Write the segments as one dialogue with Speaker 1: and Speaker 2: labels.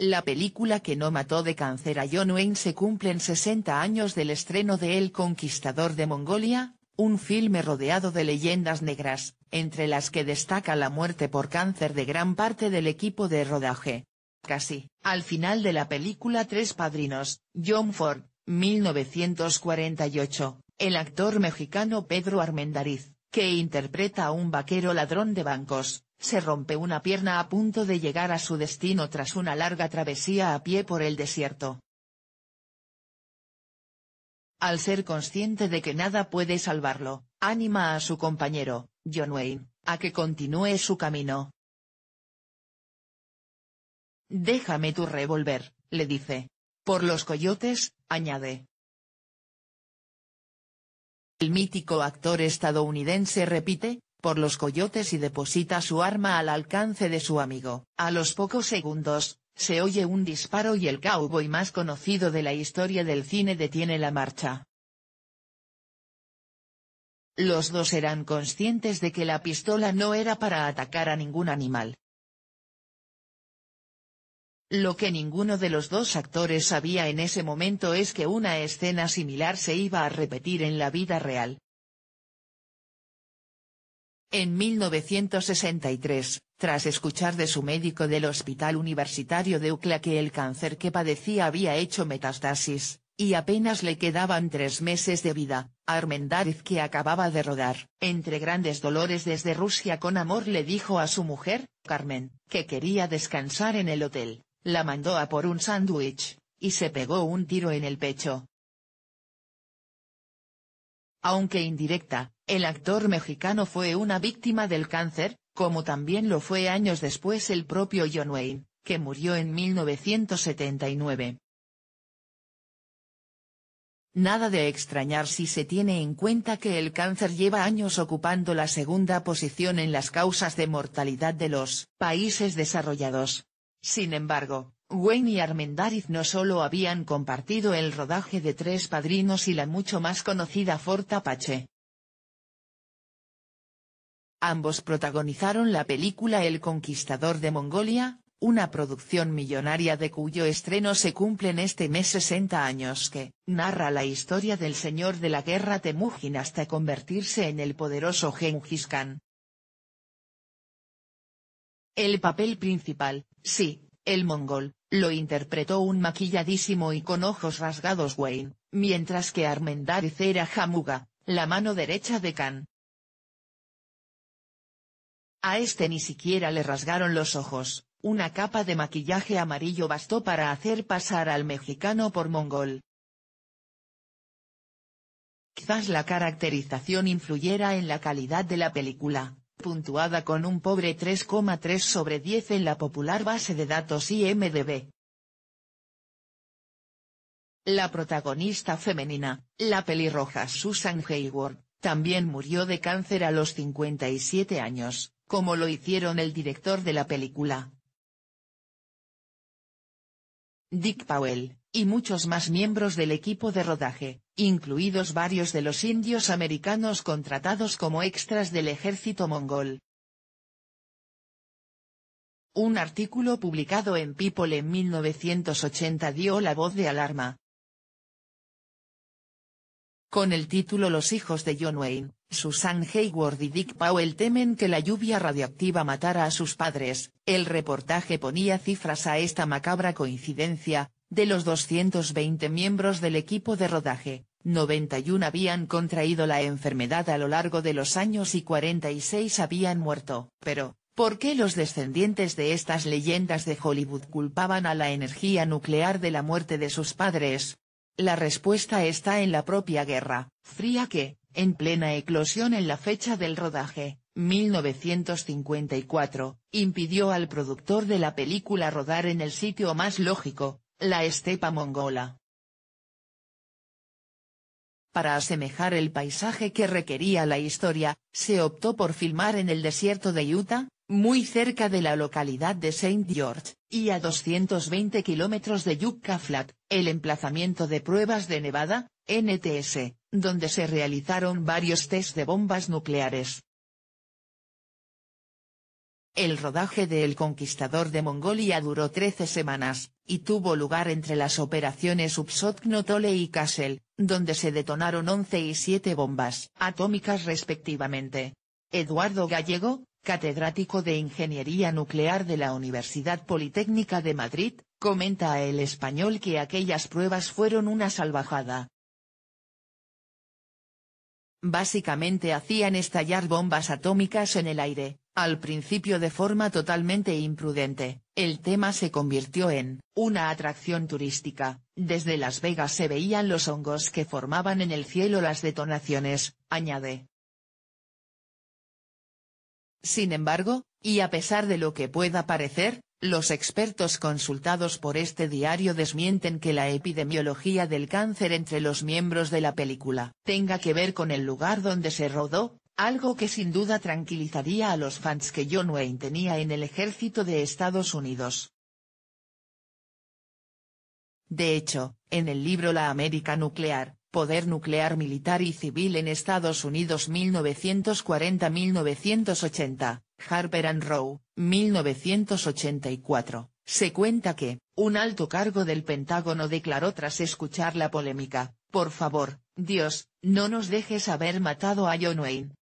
Speaker 1: La película que no mató de cáncer a John Wayne se cumple en 60 años del estreno de El Conquistador de Mongolia, un filme rodeado de leyendas negras, entre las que destaca la muerte por cáncer de gran parte del equipo de rodaje. Casi, al final de la película Tres Padrinos, John Ford, 1948, el actor mexicano Pedro Armendariz, que interpreta a un vaquero ladrón de bancos, se rompe una pierna a punto de llegar a su destino tras una larga travesía a pie por el desierto. Al ser consciente de que nada puede salvarlo, anima a su compañero, John Wayne, a que continúe su camino. Déjame tu revólver, le dice. Por los coyotes, añade. El mítico actor estadounidense repite, por los coyotes y deposita su arma al alcance de su amigo. A los pocos segundos, se oye un disparo y el cowboy más conocido de la historia del cine detiene la marcha. Los dos eran conscientes de que la pistola no era para atacar a ningún animal. Lo que ninguno de los dos actores sabía en ese momento es que una escena similar se iba a repetir en la vida real. En 1963, tras escuchar de su médico del Hospital Universitario de UCLA que el cáncer que padecía había hecho metastasis, y apenas le quedaban tres meses de vida, Armendáriz que acababa de rodar, entre grandes dolores desde Rusia con amor le dijo a su mujer, Carmen, que quería descansar en el hotel, la mandó a por un sándwich, y se pegó un tiro en el pecho, aunque indirecta, el actor mexicano fue una víctima del cáncer, como también lo fue años después el propio John Wayne, que murió en 1979. Nada de extrañar si se tiene en cuenta que el cáncer lleva años ocupando la segunda posición en las causas de mortalidad de los países desarrollados. Sin embargo, Wayne y Armendáriz no solo habían compartido el rodaje de Tres Padrinos y la mucho más conocida Fort Apache. Ambos protagonizaron la película El Conquistador de Mongolia, una producción millonaria de cuyo estreno se cumplen este mes 60 años que, narra la historia del señor de la guerra Temujin hasta convertirse en el poderoso Genghis Khan. El papel principal, sí, el mongol, lo interpretó un maquilladísimo y con ojos rasgados Wayne, mientras que Armendáriz era Jamuga, la mano derecha de Khan. A este ni siquiera le rasgaron los ojos, una capa de maquillaje amarillo bastó para hacer pasar al mexicano por mongol. Quizás la caracterización influyera en la calidad de la película, puntuada con un pobre 3,3 sobre 10 en la popular base de datos IMDB. La protagonista femenina, la pelirroja Susan Hayward, también murió de cáncer a los 57 años, como lo hicieron el director de la película. Dick Powell, y muchos más miembros del equipo de rodaje, incluidos varios de los indios americanos contratados como extras del ejército mongol. Un artículo publicado en People en 1980 dio la voz de alarma. Con el título Los hijos de John Wayne, Susan Hayward y Dick Powell temen que la lluvia radiactiva matara a sus padres, el reportaje ponía cifras a esta macabra coincidencia, de los 220 miembros del equipo de rodaje, 91 habían contraído la enfermedad a lo largo de los años y 46 habían muerto. Pero, ¿por qué los descendientes de estas leyendas de Hollywood culpaban a la energía nuclear de la muerte de sus padres? La respuesta está en la propia guerra fría que, en plena eclosión en la fecha del rodaje, 1954, impidió al productor de la película rodar en el sitio más lógico, la estepa mongola. Para asemejar el paisaje que requería la historia, se optó por filmar en el desierto de Utah, muy cerca de la localidad de St. George, y a 220 kilómetros de Yucca Flat, el emplazamiento de pruebas de Nevada, NTS, donde se realizaron varios test de bombas nucleares. El rodaje de El Conquistador de Mongolia duró 13 semanas, y tuvo lugar entre las operaciones Upsot-Knotole y Kassel, donde se detonaron 11 y 7 bombas atómicas respectivamente. Eduardo Gallego, catedrático de Ingeniería Nuclear de la Universidad Politécnica de Madrid, comenta a El Español que aquellas pruebas fueron una salvajada. Básicamente hacían estallar bombas atómicas en el aire, al principio de forma totalmente imprudente, el tema se convirtió en una atracción turística, desde Las Vegas se veían los hongos que formaban en el cielo las detonaciones, añade. Sin embargo, y a pesar de lo que pueda parecer, los expertos consultados por este diario desmienten que la epidemiología del cáncer entre los miembros de la película tenga que ver con el lugar donde se rodó, algo que sin duda tranquilizaría a los fans que John Wayne tenía en el ejército de Estados Unidos. De hecho, en el libro La América Nuclear, Poder Nuclear Militar y Civil en Estados Unidos 1940-1980, Harper and Row, 1984, se cuenta que, un alto cargo del Pentágono declaró tras escuchar la polémica, por favor, Dios, no nos dejes haber matado a John Wayne,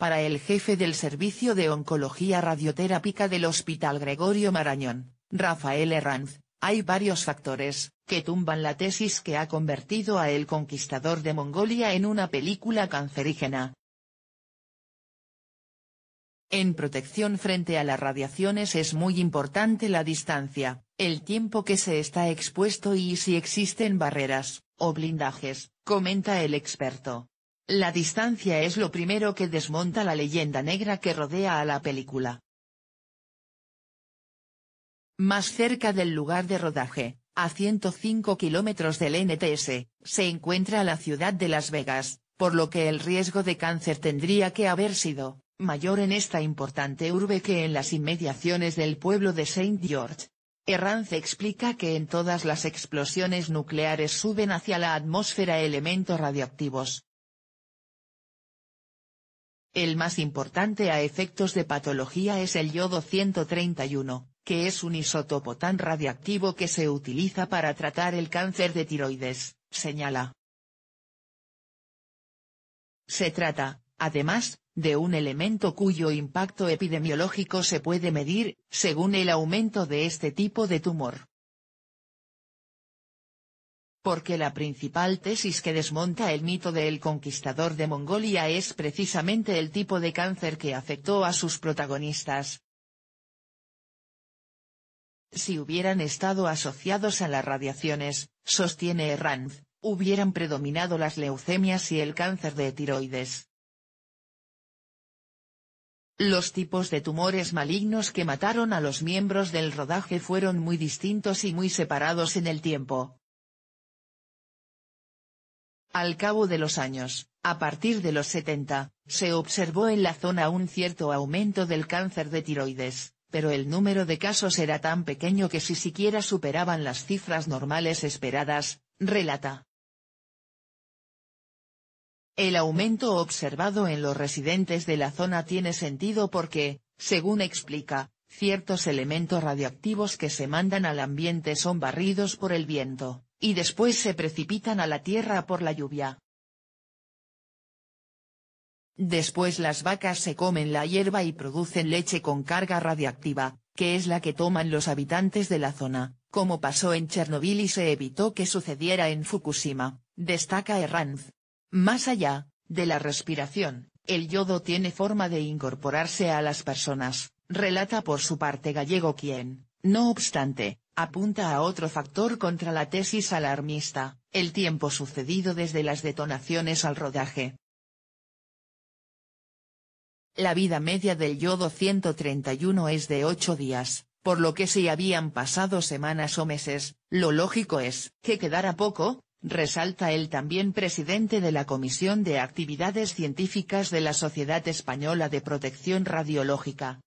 Speaker 1: para el jefe del Servicio de Oncología Radioterápica del Hospital Gregorio Marañón, Rafael Herranz, hay varios factores, que tumban la tesis que ha convertido a El Conquistador de Mongolia en una película cancerígena. En protección frente a las radiaciones es muy importante la distancia, el tiempo que se está expuesto y si existen barreras, o blindajes, comenta el experto. La distancia es lo primero que desmonta la leyenda negra que rodea a la película. Más cerca del lugar de rodaje, a 105 kilómetros del NTS, se encuentra la ciudad de Las Vegas, por lo que el riesgo de cáncer tendría que haber sido mayor en esta importante urbe que en las inmediaciones del pueblo de St. George. Herranz explica que en todas las explosiones nucleares suben hacia la atmósfera elementos radioactivos, el más importante a efectos de patología es el yodo 131, que es un isótopo tan radiactivo que se utiliza para tratar el cáncer de tiroides, señala. Se trata, además, de un elemento cuyo impacto epidemiológico se puede medir, según el aumento de este tipo de tumor. Porque la principal tesis que desmonta el mito de El Conquistador de Mongolia es precisamente el tipo de cáncer que afectó a sus protagonistas. Si hubieran estado asociados a las radiaciones, sostiene Herranz, hubieran predominado las leucemias y el cáncer de tiroides. Los tipos de tumores malignos que mataron a los miembros del rodaje fueron muy distintos y muy separados en el tiempo. Al cabo de los años, a partir de los 70, se observó en la zona un cierto aumento del cáncer de tiroides, pero el número de casos era tan pequeño que si siquiera superaban las cifras normales esperadas, relata. El aumento observado en los residentes de la zona tiene sentido porque, según explica, ciertos elementos radioactivos que se mandan al ambiente son barridos por el viento, y después se precipitan a la tierra por la lluvia. Después las vacas se comen la hierba y producen leche con carga radiactiva, que es la que toman los habitantes de la zona, como pasó en Chernobyl y se evitó que sucediera en Fukushima, destaca Herranz. Más allá, de la respiración, el yodo tiene forma de incorporarse a las personas, relata por su parte gallego quien, no obstante, apunta a otro factor contra la tesis alarmista, el tiempo sucedido desde las detonaciones al rodaje. La vida media del yodo 131 es de 8 días, por lo que si habían pasado semanas o meses, lo lógico es que quedara poco, resalta el también presidente de la Comisión de Actividades Científicas de la Sociedad Española de Protección Radiológica,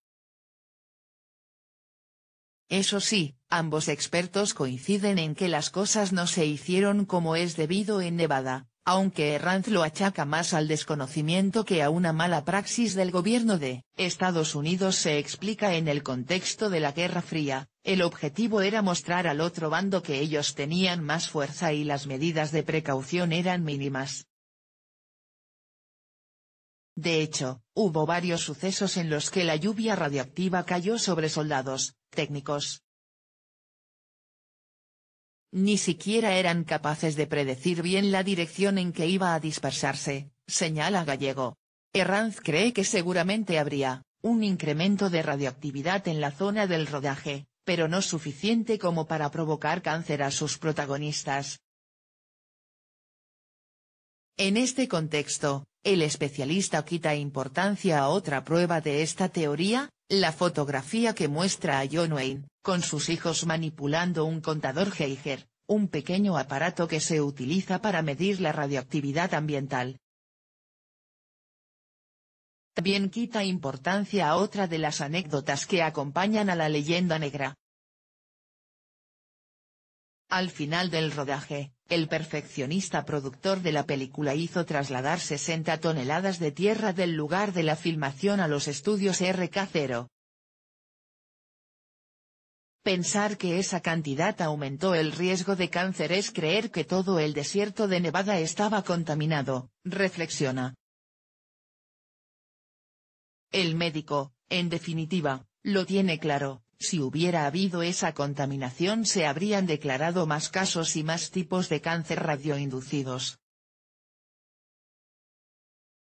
Speaker 1: eso sí, ambos expertos coinciden en que las cosas no se hicieron como es debido en Nevada, aunque Herranz lo achaca más al desconocimiento que a una mala praxis del gobierno de Estados Unidos se explica en el contexto de la Guerra Fría, el objetivo era mostrar al otro bando que ellos tenían más fuerza y las medidas de precaución eran mínimas. De hecho, hubo varios sucesos en los que la lluvia radiactiva cayó sobre soldados, técnicos. Ni siquiera eran capaces de predecir bien la dirección en que iba a dispersarse, señala Gallego. Herranz cree que seguramente habría, un incremento de radioactividad en la zona del rodaje, pero no suficiente como para provocar cáncer a sus protagonistas. En este contexto, el especialista quita importancia a otra prueba de esta teoría, la fotografía que muestra a John Wayne, con sus hijos manipulando un contador Geiger, un pequeño aparato que se utiliza para medir la radioactividad ambiental. También quita importancia a otra de las anécdotas que acompañan a la leyenda negra. Al final del rodaje, el perfeccionista productor de la película hizo trasladar 60 toneladas de tierra del lugar de la filmación a los estudios RK0. Pensar que esa cantidad aumentó el riesgo de cáncer es creer que todo el desierto de Nevada estaba contaminado, reflexiona. El médico, en definitiva, lo tiene claro, si hubiera habido esa contaminación se habrían declarado más casos y más tipos de cáncer radioinducidos.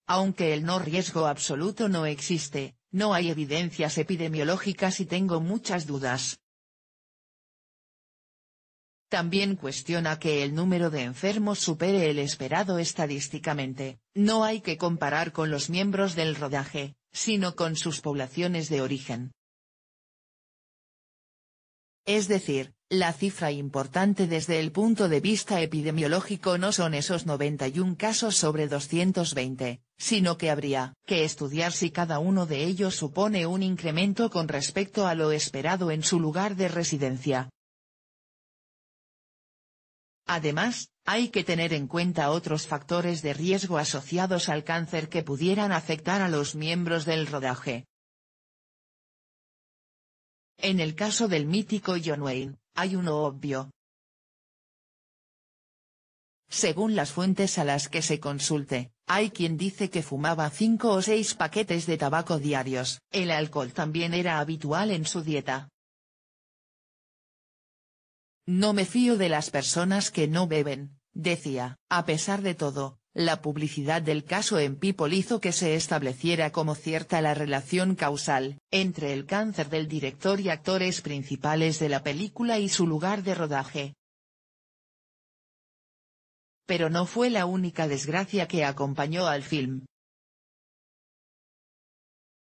Speaker 1: Aunque el no riesgo absoluto no existe, no hay evidencias epidemiológicas y tengo muchas dudas. También cuestiona que el número de enfermos supere el esperado estadísticamente, no hay que comparar con los miembros del rodaje, sino con sus poblaciones de origen. Es decir, la cifra importante desde el punto de vista epidemiológico no son esos 91 casos sobre 220, sino que habría que estudiar si cada uno de ellos supone un incremento con respecto a lo esperado en su lugar de residencia. Además, hay que tener en cuenta otros factores de riesgo asociados al cáncer que pudieran afectar a los miembros del rodaje, en el caso del mítico John Wayne, hay uno obvio. Según las fuentes a las que se consulte, hay quien dice que fumaba cinco o seis paquetes de tabaco diarios. El alcohol también era habitual en su dieta. No me fío de las personas que no beben, decía. A pesar de todo, la publicidad del caso en People hizo que se estableciera como cierta la relación causal, entre el cáncer del director y actores principales de la película y su lugar de rodaje. Pero no fue la única desgracia que acompañó al film.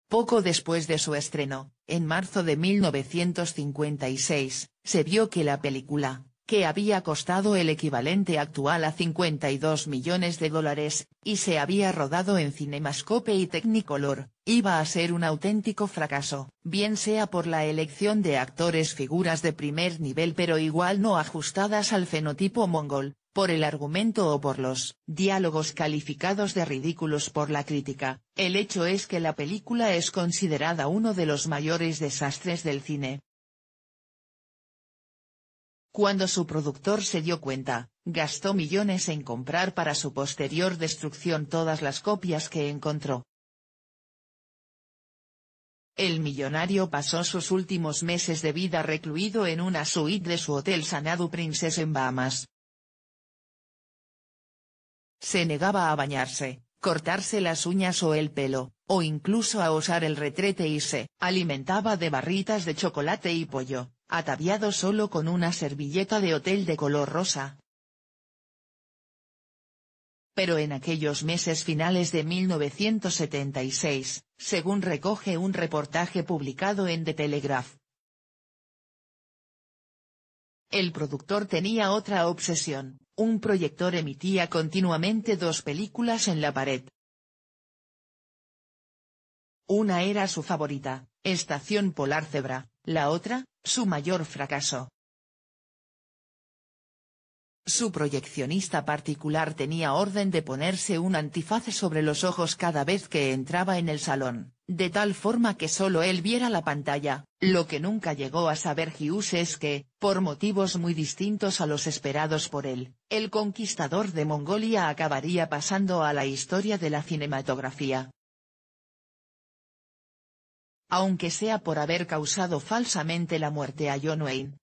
Speaker 1: Poco después de su estreno, en marzo de 1956, se vio que la película, que había costado el equivalente actual a 52 millones de dólares, y se había rodado en Cinemascope y Technicolor, iba a ser un auténtico fracaso, bien sea por la elección de actores figuras de primer nivel pero igual no ajustadas al fenotipo mongol, por el argumento o por los diálogos calificados de ridículos por la crítica, el hecho es que la película es considerada uno de los mayores desastres del cine, cuando su productor se dio cuenta, gastó millones en comprar para su posterior destrucción todas las copias que encontró. El millonario pasó sus últimos meses de vida recluido en una suite de su hotel Sanadu Princess en Bahamas. Se negaba a bañarse, cortarse las uñas o el pelo, o incluso a usar el retrete y se alimentaba de barritas de chocolate y pollo, ataviado solo con una servilleta de hotel de color rosa. Pero en aquellos meses finales de 1976, según recoge un reportaje publicado en The Telegraph. El productor tenía otra obsesión, un proyector emitía continuamente dos películas en la pared. Una era su favorita, Estación Polar Cebra, la otra, su mayor fracaso. Su proyeccionista particular tenía orden de ponerse un antifaz sobre los ojos cada vez que entraba en el salón, de tal forma que solo él viera la pantalla, lo que nunca llegó a saber Hughes es que, por motivos muy distintos a los esperados por él, el conquistador de Mongolia acabaría pasando a la historia de la cinematografía, aunque sea por haber causado falsamente la muerte a John Wayne,